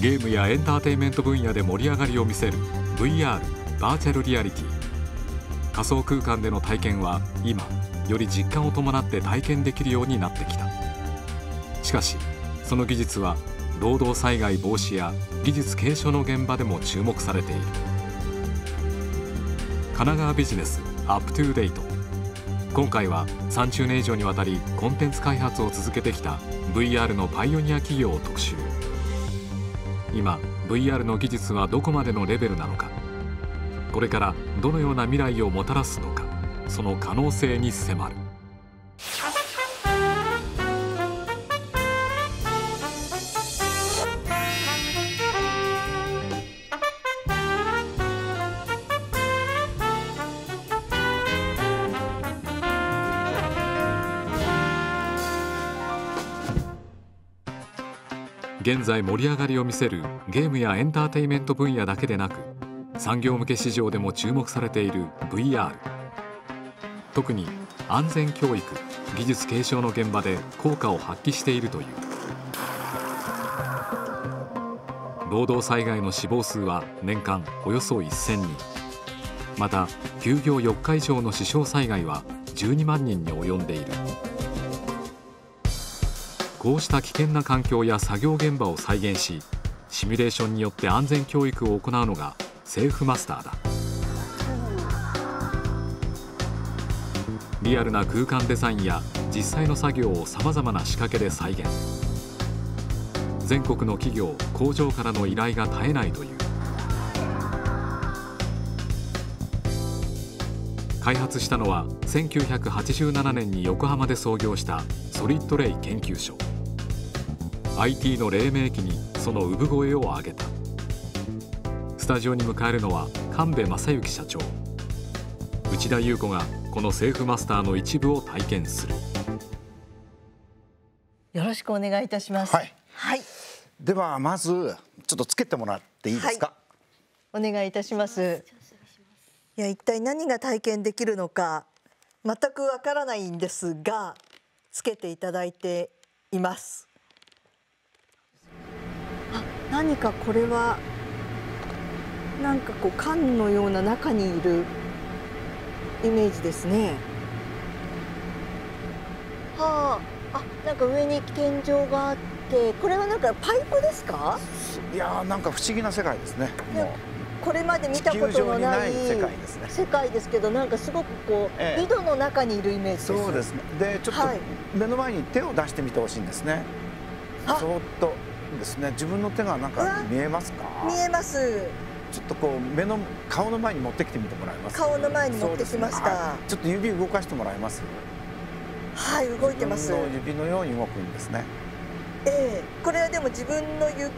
ゲームやエンターテインメント分野で盛り上がりを見せる VR バーチャルリアリティ仮想空間での体験は今より実感を伴って体験できるようになってきたしかしその技術は労働災害防止や技術継承の現場でも注目されている神奈川ビジネスアップトゥーデイト今回は30年以上にわたりコンテンツ開発を続けてきた VR のパイオニア企業を特集今 VR の技術はどこまでのレベルなのかこれからどのような未来をもたらすのかその可能性に迫る。現在盛り上がりを見せるゲームやエンターテイメント分野だけでなく産業向け市場でも注目されている VR 特に安全教育技術継承の現場で効果を発揮しているという労働災害の死亡数は年間およそ1000人また休業4日以上の死傷災害は12万人に及んでいる。こうした危険な環境や作業現場を再現しシミュレーションによって安全教育を行うのがセーフマスターだリアルな空間デザインや実際の作業をさまざまな仕掛けで再現全国の企業工場からの依頼が絶えないという開発したのは1987年に横浜で創業したソリッドレイ研究所。IT の黎明期にその産声を上げたスタジオに迎えるのは神戸正幸社長内田裕子がこのセーフマスターの一部を体験するよろしくお願いいたしますはい、はい、ではまずちょっとつけてもらっていいですか、はい、お願いいたしますいや一体何が体験できるのか全くわからないんですがつけていただいています何かこれはなんかこう缶のような中にいるイメージですねはああなんか上に天井があってこれはなんかパイプですかいやなんか不思議な世界ですねこれまで見たことのない世界ですけどなんかすごくこう、井戸の中にいるイメージそうですねでちょっと目の前に手を出してみてほしいんですね、はい、そっとですね自分の手がなんか見えますか見えますちょっとこう目の顔の前に持ってきてみてもらえます顔の前に持ってきました、ねちょっと指動かしてもらえますはい動いてます指のように動くんですねええこれはでも自分の指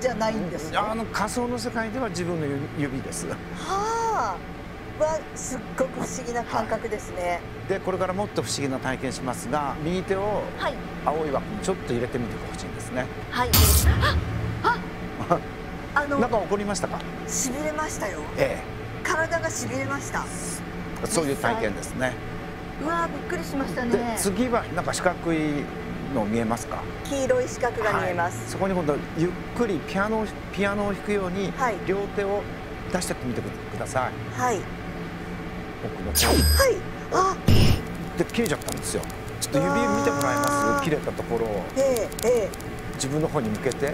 じゃないんです、かあの仮想の世界では自分の指ですはあはすっごく不思議な感覚ですね、はい、でこれからもっと不思議な体験しますが右手を青い枠にちょっと入れてみてほしいんですねはいああ あのか起こりましたかしびれましたよ、ええ、体がしびれましたそういう体験ですねうわびっくりしましたね次はなんか四角いの見えますか黄色い四角が見えます、はい、そこに今度ゆっくりピアノピアノを弾くように両手を出してみてくださいはい僕のはいあで切れちゃったんですよちょっと指見てもらえます切れたところをええええ自分の方に向けて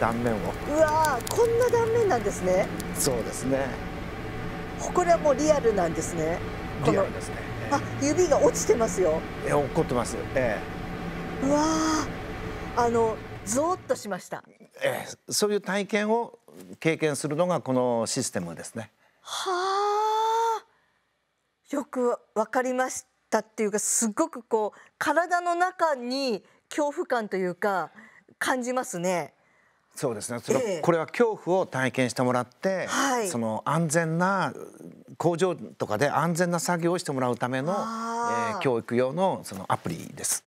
断面を、はい、うわこんな断面なんですねそうですねこれはもうリアルなんですねリアルですねあ指が落ちてますよえ怒ってますええうわあのゾーとしましたええそういう体験を経験するのがこのシステムですねはあよく分かりましたっていうかすごくこう体の中に恐怖感というか感じますね。そうですね、ええ、これは恐怖を体験してもらって、はい、その安全な工場とかで安全な作業をしてもらうための、えー、教育用のそのアプリです。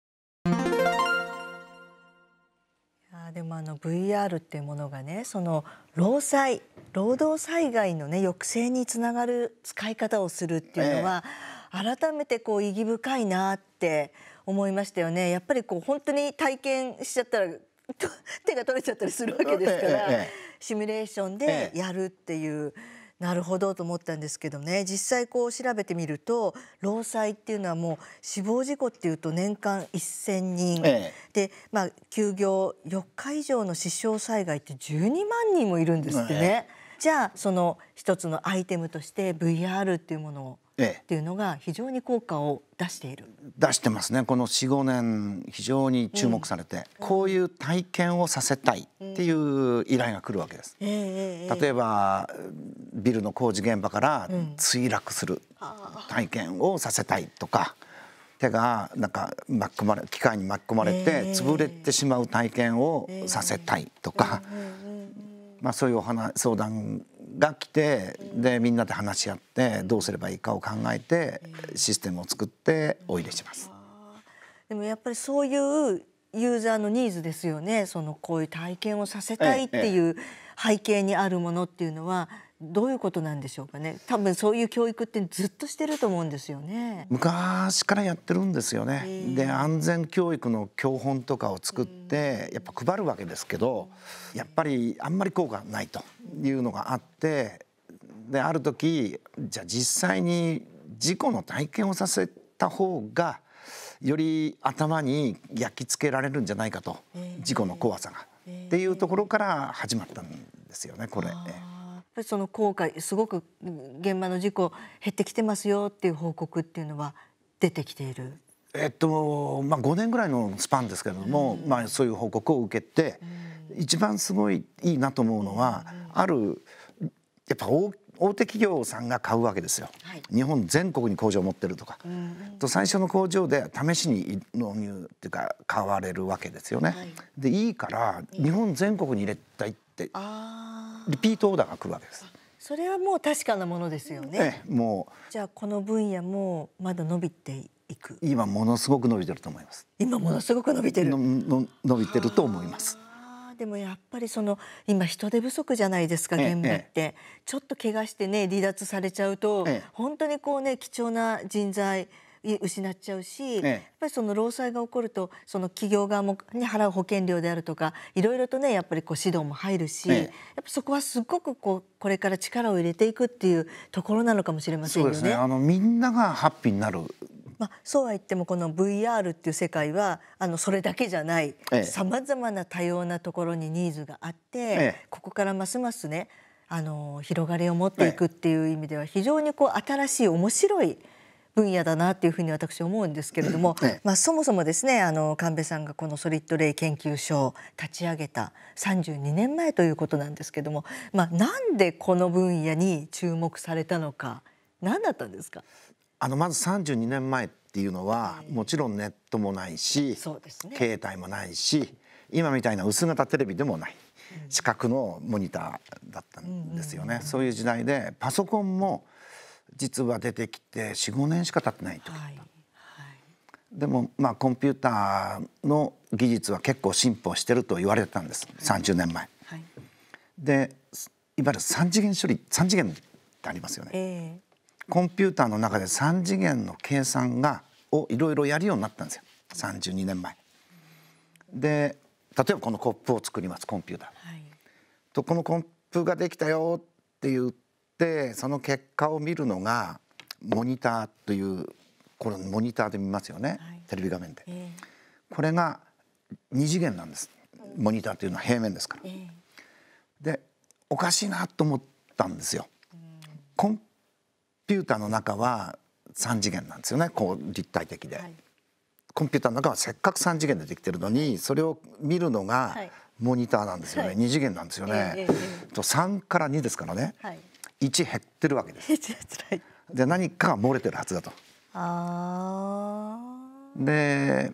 でもあの VR っていうものがねその労災労働災害のね抑制につながる使い方をするっていうのは、えー、改めてこう意義深いなって思いましたよね。やっぱりこう本当に体験しちゃったら 手が取れちゃったりするわけですから、えーえー、シミュレーションでやるっていう。なるほどと思ったんですけどね実際こう調べてみると労災っていうのはもう死亡事故っていうと年間1,000人、ええ、で、まあ、休業4日以上の死傷災害って12万人もいるんですってね。えじゃあその一つのアイテムとして VR っていうものを、ええっていうのが非常に効果を出している出してますねこの45年非常に注目されて、うん、こういう体験をさせたいっていう依頼が来るわけです、うん、例えばビルの工事現場から墜落する体験をさせたいとか、手がなんか巻き込まれ機械に巻き込まれて潰れてしまう体験をさせたいとか、まあ、そういうお話相談が来てでみんなで話し合ってどうすればいいかを考えてシステムを作ってお入れします。でもやっぱりそういうユーザーのニーズですよねそのこういう体験をさせたいっていう背景にあるものっていうのはどういうことなんでしょうかね多分そういう教育ってずっとしてると思うんですよね昔からやってるんですよねで安全教育の教本とかを作ってやっぱ配るわけですけどやっぱりあんまり効果ないというのがあってである時じゃあ実際に事故の体験をさせた方がより頭に焼き付けられるんじゃないかと事故の怖さが、っていうところから始まったんですよねこれ。ぱりその効果すごく現場の事故減ってきてますよっていう報告っていうのは出てきているえっとまあ、5年ぐらいのスパンですけれども、うん、まあ、そういう報告を受けて、うん、一番すごいいいなと思うのは、うん、あるやっぱ大大手企業さんが買うわけですよ、はい、日本全国に工場を持ってるとか、うん、と最初の工場で試しに納入っていうか買われるわけですよね、はい、でいいから日本全国に入れたいってリピートオーダーが来るわけですそれはもう確かなものですよね、えもうじゃあこの分野もまだ伸びていく今ものすごく伸びてると思います今ものすごく伸びてる伸びてると思いますでもやっぱりその今人手不足じゃないですか現場って、ちょっと怪我してね離脱されちゃうと、本当にこうね貴重な人材失っちゃうし、やっぱりその労災が起こるとその企業側も、ね、払う保険料であるとかいろいろとねやっぱりこう指導も入るし、やっぱそこはすごくこうこれから力を入れていくっていうところなのかもしれませんよね。ねあのみんながハッピーになるまあ、そうは言ってもこの VR っていう世界はあのそれだけじゃないさまざまな多様なところにニーズがあって、ええ、ここからますますねあの広がりを持っていくっていう意味では非常にこう新しい面白い分野だなっていうふうに私思うんですけれども、ええ、まあ、そもそもですねあの神戸さんがこのソリッドレイ研究所を立ち上げた32年前ということなんですけども、まあ、なんでこの分野に注目されたのか何だったんですかあのまず32年前っていうのはもちろんネットもないし、携帯もないし今みたいな薄型テレビでもない四角のモニターだったんですよね、そういう時代でパソコンも実は出てきて45年しか経ってないとだった、はいでもまあコンピューターの技術は結構進歩してると言われてたんです、30年前。はい、でいわゆる3次元処理3次元ってありますよね。えーコンピューターの中で3次元の計算がをいろいろやるようになったんですよ32年前。で例えばこのコップを作りますコンピューター。はい、とこのコンプができたよって言ってその結果を見るのがモニターというこれモニターで見ますよね、はい、テレビ画面で、えー、これが二次元なんですモニターというのは平面ですから。えー、でおかしいなと思ったんですよ。コンピューターの中は三次元なんですよねこう立体的で、はい、コンピューターの中はせっかく三次元でできてるのにそれを見るのがモニターなんですよね、はい、次元なんですよね、はい、3から2ですからね、はい、1減ってるわけです で何かが漏れてるはずだとで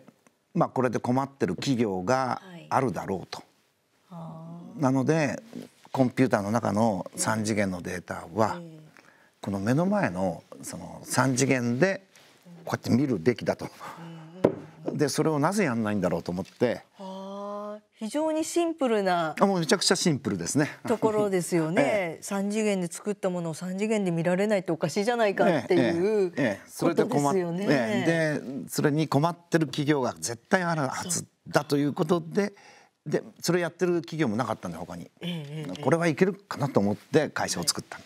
まあこれで困ってる企業があるだろうと、なのでコンピューターの中の3次元のデータは、えーこの目の前のその3次元でこうやって見るべきだと。でそれをなぜやんないんだろうと思って。非常にシンプルなあもうめちゃくちゃシンプルですねところですよね、ええ、3次元で作ったものを3次元で見られないっておかしいじゃないかっていう、ええそれで困ってでそれに困ってる企業が絶対あるはずだということででそれやってる企業もなかったんで他に、これはいけるかなと思って会社を作った。はい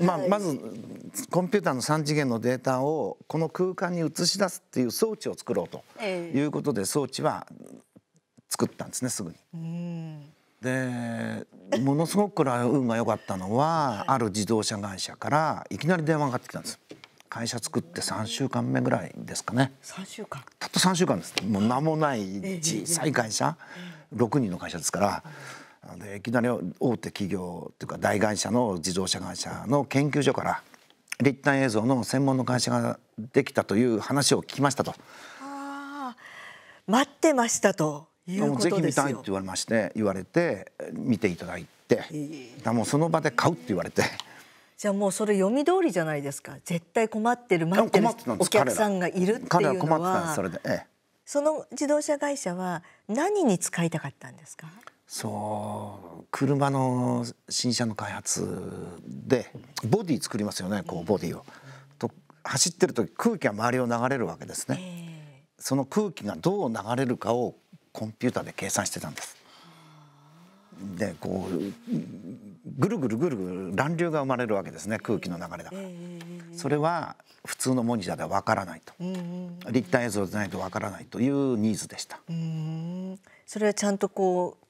まあ、まずコンピューターの3次元のデータをこの空間に映し出すっていう装置を作ろうということで装置は作ったんですねすぐに。でものすごくこれは運が良かったのは、ある自動車会社からいきなり電話がかかってきたんです。会社作って3週間目ぐらいですかね3週間たった3週間ですもう名もない小さい会社6人の会社ですからでいきなり大手企業というか大会社の自動車会社の研究所から立体映像の専門の会社ができたという話を聞きましたと。あ待ってましたということぜひ見たいって言われまして言われて見ていただいて、だもうその場で買うって言われて。じゃあもうそれ読み通りじゃないですか絶対困ってる待ってるお客さんがいるっていうのはそれで、ええ、その自動車会社は何に使いたかったんですかそう車の新車の開発でボディ作りますよねこうボディを。と走ってる時空気が周りを流れるわけですね。その空気がどう流れるかをコンピューターで計算してたんです。でこうぐるぐるぐるぐる乱流が生まれるわけですね空気の流れだから。それは普通のモニターではわからないと、立体映像でないとわからないというニーズでした。それはちゃんとこう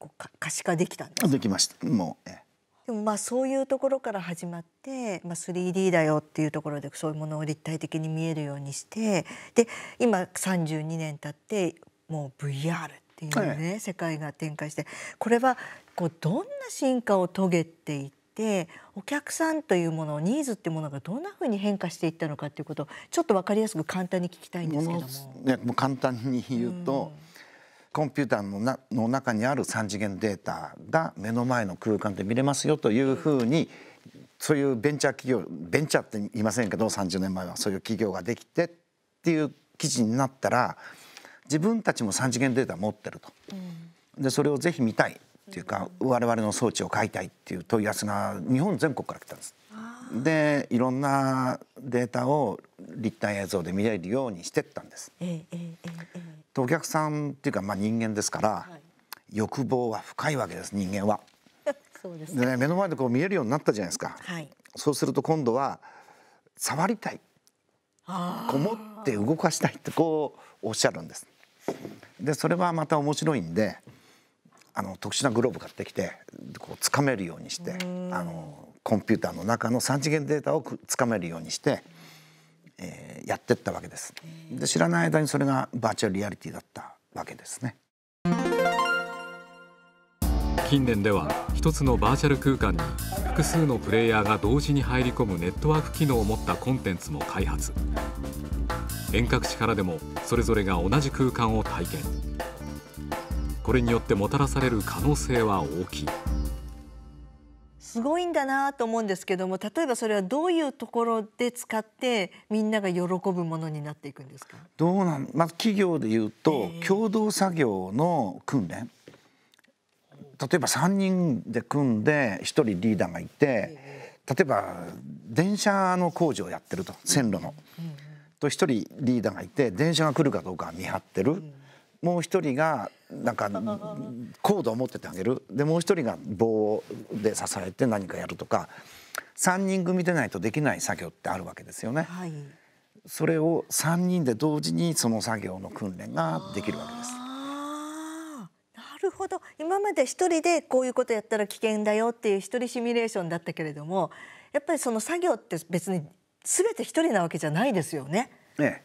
こう可視化できたんですできましたもう、えでもまあそういうところから始まって、まあ、3D だよっていうところでそういうものを立体的に見えるようにしてで今32年経ってもう VR っていうね、はい、世界が展開してこれはこうどんな進化を遂げていってお客さんというものニーズっていうものがどんなふうに変化していったのかっていうことをちょっと分かりやすく簡単に聞きたいんですけども。ももう簡単に言うと、うコンピューターのなの中にある3次元データが目の前の空間で見れますよというふうにそういうベンチャー企業ベンチャーって言いませんけど30年前はそういう企業ができてっていう記事になったら自分たちも3次元データ持ってると。でそれをぜひ見たいっていうか我々の装置を買いたいっていう問い合わせが日本全国から来たんです。でいろんなデータを立体映像で見れるようにしてったんです。ええええお客さんっていうかまあ人間ですから、はい、欲望は深いわけです人間は。そうですね、目の前でこう見えるようになったじゃないですか、はい、そうすると今度は触りたいこもって動かしたいってこうおっしゃるんです。でそれはまた面白いんであの特殊なグローブ買ってきてこう掴めるようにしてあのコンピューターの中の三次元データをく掴めるようにして。えー、やってったわけですで知らない間にそれがバーチャルリアリティだったわけですね近年では一つのバーチャル空間に複数のプレイヤーが同時に入り込むネットワーク機能を持ったコンテンツも開発遠隔地からでもそれぞれが同じ空間を体験これによってもたらされる可能性は大きい。すごいんだなと思うんですけども例えばそれはどういうところで使ってみんなが喜ぶものになっていくんですかどうなんまあ、企業でいうと、共同作業の訓練例えば3人で組んで1人リーダーがいて例えば電車の工事をやってると線路の。と1人リーダーがいて電車が来るかどうか見張ってる。もう1人がなんかコードを持っててあげるでもう一人が棒で支えて何かやるとか3人組でないとできない作業ってあるわけですよね。はい、それを3人で同時にその作業の訓練ができるわけです。なるほど今まで一人でこういうことやったら危険だよっていう一人シミュレーションだったけれどもやっぱりその作業って別に全て一人なわけじゃないですよね。ええ、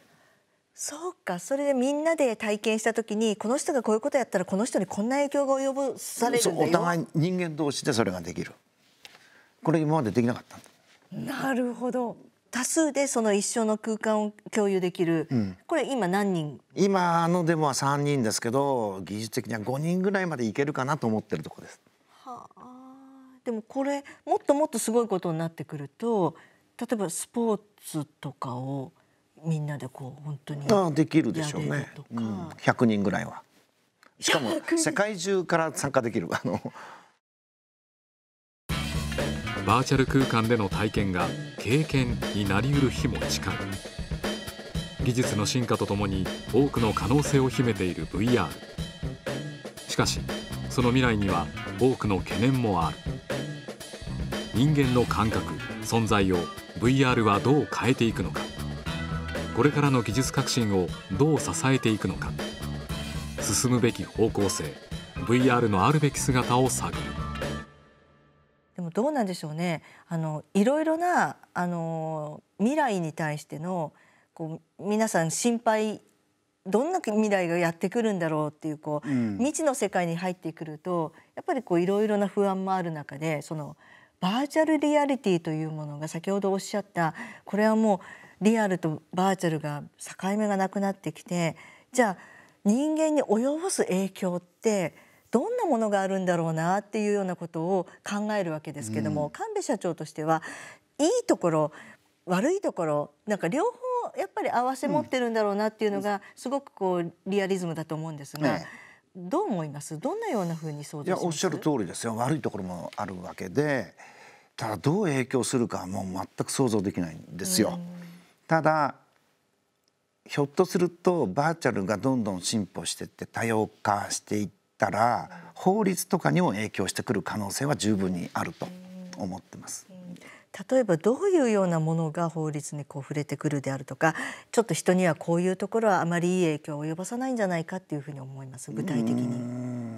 そうかそれでみんなで体験した時にこの人がこういうことやったらこの人にこんな影響が及ぼされるんだよお互い人間同士でそれができるこれ今までできなかったなるほど多数でその一生の空間を共有できる、うん、これ今何人今のデモは3人ですけど技術的には5人ぐらいまでいけるかなと思ってるところです、はあ、でもこれもっともっとすごいことになってくると例えばスポーツとかをみんなでこう本当にあできるでしょうね、うん、100人ぐらいはしかも世界中から参加できるあのバーチャル空間での体験が経験になりうる日も近い技術の進化とともに多くの可能性を秘めている VR しかしその未来には多くの懸念もある人間の感覚存在を VR はどう変えていくのかこれからの技術革新をどう支えていくのか進むべき方向性 VR のあるべき姿を探るでもどうなんでしょうねあのいろいろなあの未来に対してのこう皆さん心配どんな未来がやってくるんだろうっていうこう、うん、未知の世界に入ってくるとやっぱりこういろいろな不安もある中でそのバーチャルリアリティというものが先ほどおっしゃったこれはもうリアルとバーチャルが境目がなくなってきてじゃあ人間に及ぼす影響ってどんなものがあるんだろうなっていうようなことを考えるわけですけども、うん、神戸社長としてはいいところ悪いところなんか両方やっぱり合わせ持ってるんだろうなっていうのが、すごくこうリアリズムだと思うんですが、ね、どう思いますどんなようなふうに想像いやおっしゃる通りですよ悪いところもあるわけでただどう影響するかはもう全く想像できないんですよ。うんただひょっとするとバーチャルがどんどん進歩してって多様化していったら法律とかにも影響してくる可能性は十分にあると思ってます。例えばどういうようなものが法律にこう触れてくるであるとかちょっと人にはこういうところはあまりいい影響を及ぼさないんじゃないかっていうふうに思います具体的に。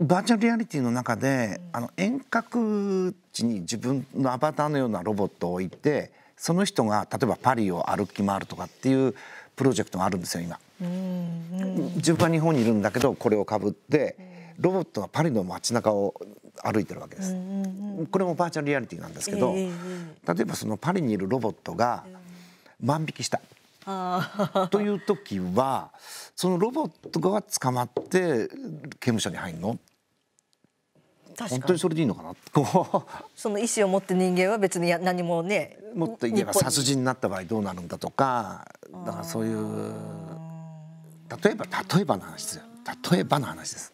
バーチャルリアリティの中で、あの遠隔地に自分のアバターのようなロボットを置いてその人が例えばパリを歩き回るとかっていうプロジェクトがあるんですよ今。自分は日本にいるんだけどこれをかぶってロボットはパリの街中を歩いてるわけです。これもバーチャルリアリティなんですけど、例えばそのパリにいるロボットが万引きした。という時はそのロボットが捕まって刑務所に入るの本当にそれでいいのかな その意思を持って人間は別に何もねもっと言えば殺人になった場合どうなるんだとかだからそういう例えば例えばの話ですよ例えばの話です。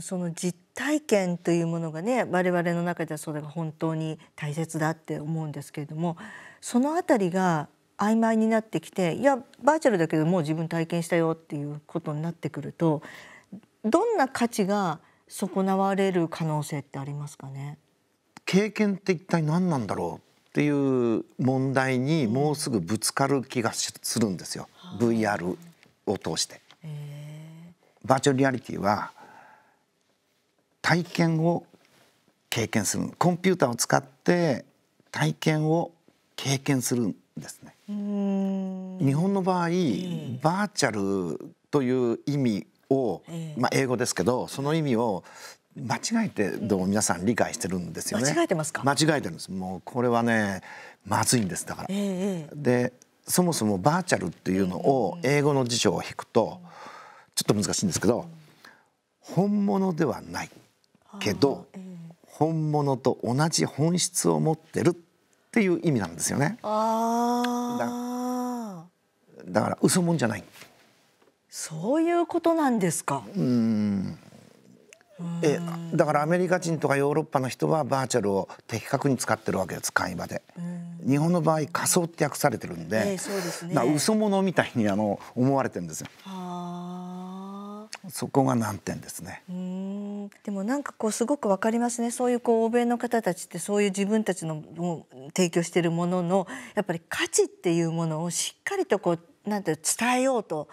その実体験というものがね我々の中ではそれが本当に大切だって思うんですけれどもその辺りが曖昧になってきていやバーチャルだけどもう自分体験したよっていうことになってくるとどんな価値が損なわれる可能性ってありますかね経験って一体何なんだろうっていう問題にもうすぐぶつかる気がするんですよ、うん、VR を通して、えー、バーチャルリアリティは体験を経験するコンピューターを使って体験を経験するんですね日本の場合、えー、バーチャルという意味を、まあ、英語ですけどその意味を間違えてどう皆さん理解してるんですよね。間違えてますか間違えてるんです。もうこれはねまずいんですだから。でそもそもバーチャルっていうのを英語の辞書を引くとちょっと難しいんですけど本物ではないけど本物と同じ本質を持ってるっていう意味なんですよね。あだから嘘もんじゃない。そういうことなんですか。うんえだからアメリカ人とかヨーロッパの人はバーチャルを的確に使ってるわけです会話で、日本の場合仮想って訳されてるんで,、えー、そうですね、嘘物みたいにあの思われてるんですよ。そこが難点ですね。でもなんかこうすごくわかりますね。そういうこう欧米の方たちってそういう自分たちの提供しているもののやっぱり価値っていうものをしっかりとこうなんて伝えようと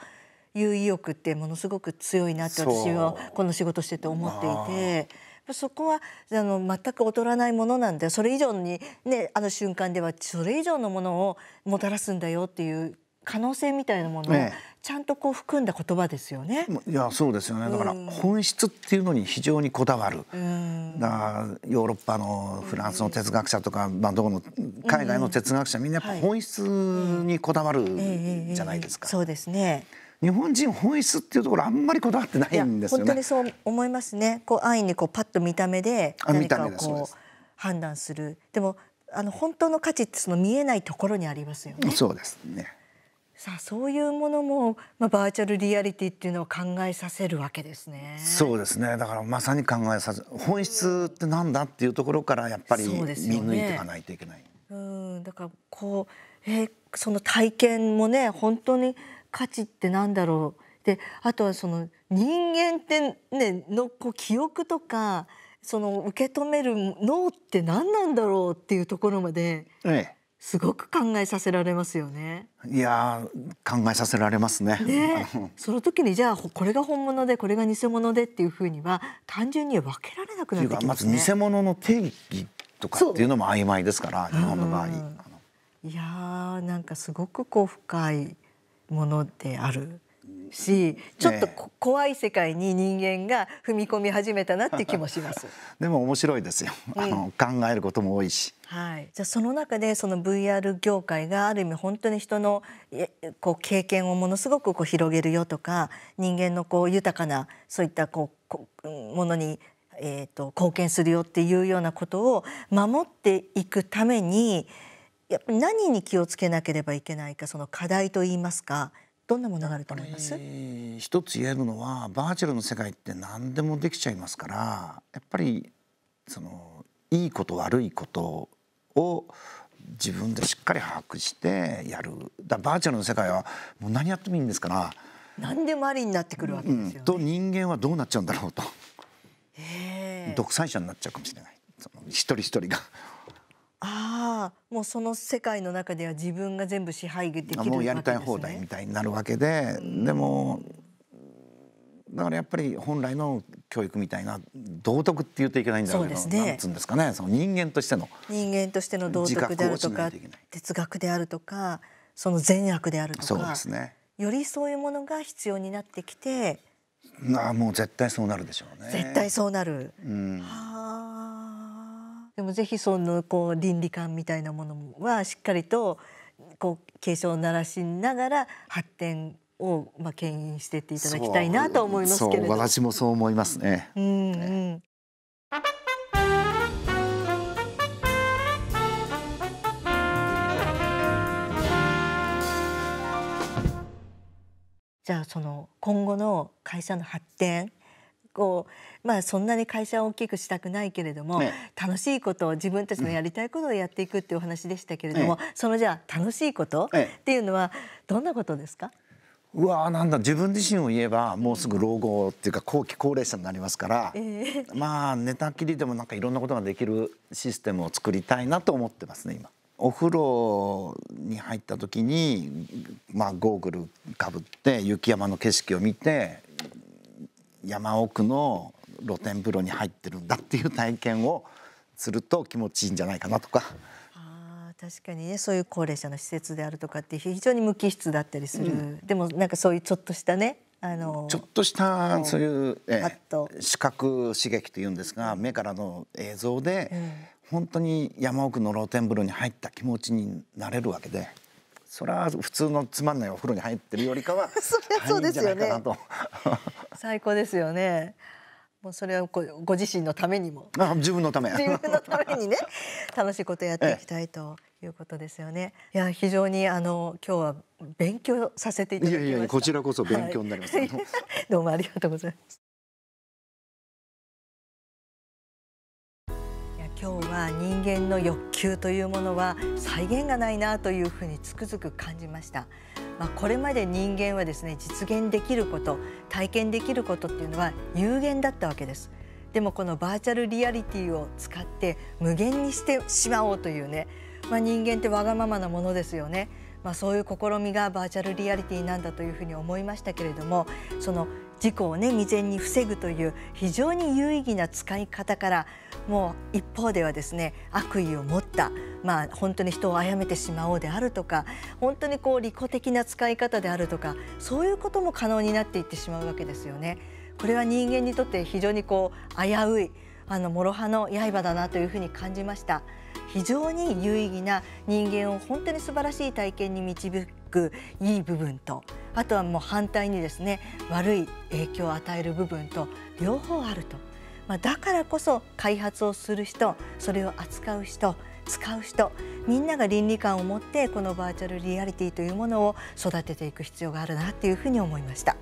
いう意欲ってものすごく強いなって私はこの仕事してて思っていて。そこはあの全く劣らないものなんでそれ以上に、ね、あの瞬間ではそれ以上のものをもたらすんだよっていう可能性みたいなものをちゃんとこう含んだ言葉ですよね。いやそうですよねだから本質っていうのに非常にこだわる、うん、だからヨーロッパのフランスの哲学者とか、まあ、どこの海外の哲学者みんなやっぱ本質にこだわるじゃないですか。そうですね日本人本質っていうところあんまりこだわってないんですよね。本当にそう思いますね。こう安易にこうパッと見た目で何かをこう判断する。でもあの本当の価値ってその見えないところにありますよね。そうですね。さあそういうものも、まあ、バーチャルリアリティっていうのを考えさせるわけですね。そうですねだからまさに考えさせ本質ってなんだっていうところからやっぱり見抜いていかないといけない。う、ね、んだからこう、えー、その体験もね本当に価値ってなんだろうであとはその人間ってねのこう記憶とかその受け止める脳って何なんだろうっていうところまで、すごく考えさせられますよね。いや考えさせられますね。ねその時にじゃあこれが本物でこれが偽物でっていうふうには単純に分けられなくなってきます、ね、まず偽物の定義とかっていうのも曖昧ですから日本の場合。いやーなんかすごくこう深いものであるしちょっと、怖い世界に人間が踏み込み始めたなって気もします でも面白いですよ、あの、うん、考えることも多いし、はい、じゃあその中でその VR 業界がある意味本当に人のこう経験をものすごくこう広げるよとか人間のこう豊かなそういったこうこものにえーと貢献するよっていうようなことを守っていくためにやっぱり何に気をつけなければいけないかその課題といいますかどんなものがあると思います、一つ言えるのはバーチャルの世界って何でもできちゃいますからやっぱりそのいいこと悪いことを自分でしっかり把握してやるだバーチャルの世界はもう何やってもいいんですから何でもありになってくるわけですよね、ね、うん、と人間はどうなっちゃうんだろうと独裁者になっちゃうかもしれないその一人一人がああもうその世界の中では自分が全部支配できるもうやりたい放題みたいになるわけで、うん、でもだからやっぱり本来の教育みたいな道徳って言っていけないんだけど、ね、なんつうんですかねその人間としての人間としての道徳であるとか哲学であるとかその善悪であるとかそうです、ね、よりそういうものが必要になってきてああもう絶対そうなるでしょうね。絶対そうなる、うん、はあでもぜひそのこう倫理観みたいなものはしっかりとこう警鐘を鳴らしながら発展をまあ牽引していっていただきたいなと思いますけれど私もそう思いますね。うん、うんじゃあその今後の会社の発展うまあそんなに会社を大きくしたくないけれども、ね、楽しいことを自分たちのやりたいことをやっていくっていうお話でしたけれども、ね、そのじゃあ楽しいことっていうのはどんなことですか、うわなんだ自分自身を言えばもうすぐ老後っていうか後期高齢者になりますから、えー、まあ寝たきりでもなんかいろんなことができるシステムを作りたいなと思ってますね今。お風呂に入った時に、まあ、ゴーグルかぶって雪山の景色を見て山奥の露天風呂に入ってるんだっていう体験をすると気持ちいいんじゃないかなとか。確かにねそういう高齢者の施設であるとかって非常に無機質だったりする、うん、でもなんかそういうちょっとしたねあのちょっとしたそういう、ええ、視覚刺激というんですが目からの映像で、うん、本当に山奥の露天風呂に入った気持ちになれるわけで。それは普通のつまんないお風呂に入ってるよりかは そりゃそうですよね。最高ですよね。もうそれはごご自身のためにも自分のため自分のためにね楽しいことやっていきたいということですよね。いや非常にあの今日は勉強させていただきました。いやいやこちらこそ勉強になります、はい、どうもありがとうございます。今日は人間の欲求というものは再現がないなというふうにつくづく感じました。まあ、これまで人間はですね実現できること体験できることっていうのは有限だったわけですでもこのバーチャルリアリティを使って無限にしてしまおうというね、まあ、人間ってわがままなものですよねまあ、そういう試みがバーチャルリアリティなんだというふうに思いましたけれどもその事故をね未然に防ぐという非常に有意義な使い方からもう一方ではですね悪意を持ったまあ本当に人を殺めてしまおうであるとか本当にこう利己的な使い方であるとかそういうことも可能になっていってしまうわけですよね。これは人間にとって非常にこう危ういあの諸刃の刃だなというふうに感じました。非常に有意義な人間を本当に素晴らしい体験に導くいい部分とあとはもう反対にですね悪い影響を与える部分と両方あると、まあ、だからこそ開発をする人それを扱う人使う人みんなが倫理観を持ってこのバーチャルリアリティというものを育てていく必要があるなっていうふうに思いました。